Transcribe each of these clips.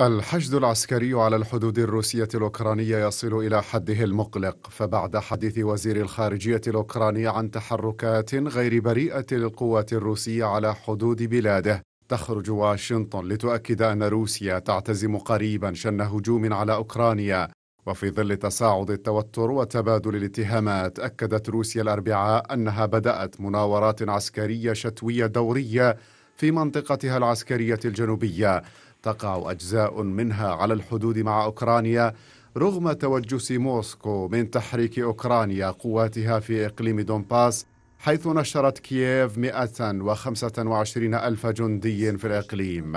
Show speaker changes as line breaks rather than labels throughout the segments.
الحشد العسكري على الحدود الروسية الأوكرانية يصل إلى حده المقلق فبعد حديث وزير الخارجية الأوكراني عن تحركات غير بريئة للقوات الروسية على حدود بلاده تخرج واشنطن لتؤكد أن روسيا تعتزم قريبا شن هجوم على أوكرانيا وفي ظل تصاعد التوتر وتبادل الاتهامات أكدت روسيا الأربعاء أنها بدأت مناورات عسكرية شتوية دورية في منطقتها العسكرية الجنوبية تقع أجزاء منها على الحدود مع أوكرانيا رغم توجس موسكو من تحريك أوكرانيا قواتها في إقليم دونباس حيث نشرت كييف 125 ألف جندي في الإقليم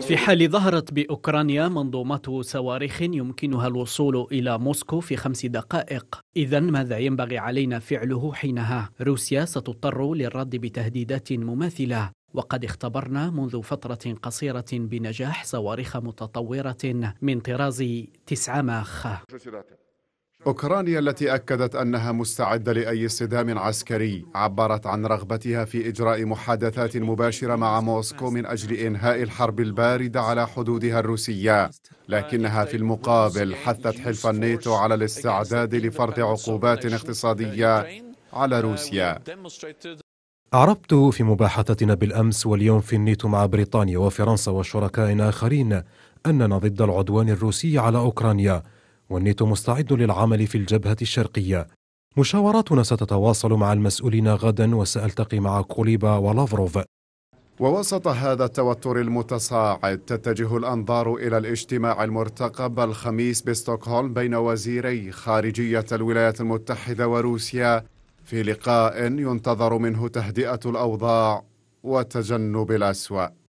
في حال ظهرت بأوكرانيا منظومة صواريخ يمكنها الوصول إلى موسكو في خمس دقائق إذا ماذا ينبغي علينا فعله حينها؟ روسيا ستضطر للرد بتهديدات مماثلة وقد اختبرنا منذ فترة قصيرة بنجاح صواريخ متطورة من طراز ماخ أوكرانيا
التي أكدت أنها مستعدة لأي صدام عسكري عبرت عن رغبتها في إجراء محادثات مباشرة مع موسكو من أجل إنهاء الحرب الباردة على حدودها الروسية لكنها في المقابل حثت حلف الناتو على الاستعداد لفرض عقوبات اقتصادية على روسيا
أعربت في مباحثتنا بالأمس واليوم في النيتو مع بريطانيا وفرنسا وشركاء آخرين أننا ضد العدوان الروسي على أوكرانيا والنيتو مستعد للعمل في الجبهة الشرقية مشاوراتنا ستتواصل مع المسؤولين غدا وسألتقي مع كوليبا ولافروف
ووسط هذا التوتر المتصاعد تتجه الأنظار إلى الاجتماع المرتقب الخميس بستوكهولم بين وزيري خارجية الولايات المتحدة وروسيا في لقاء ينتظر منه تهدئه الاوضاع وتجنب الاسوا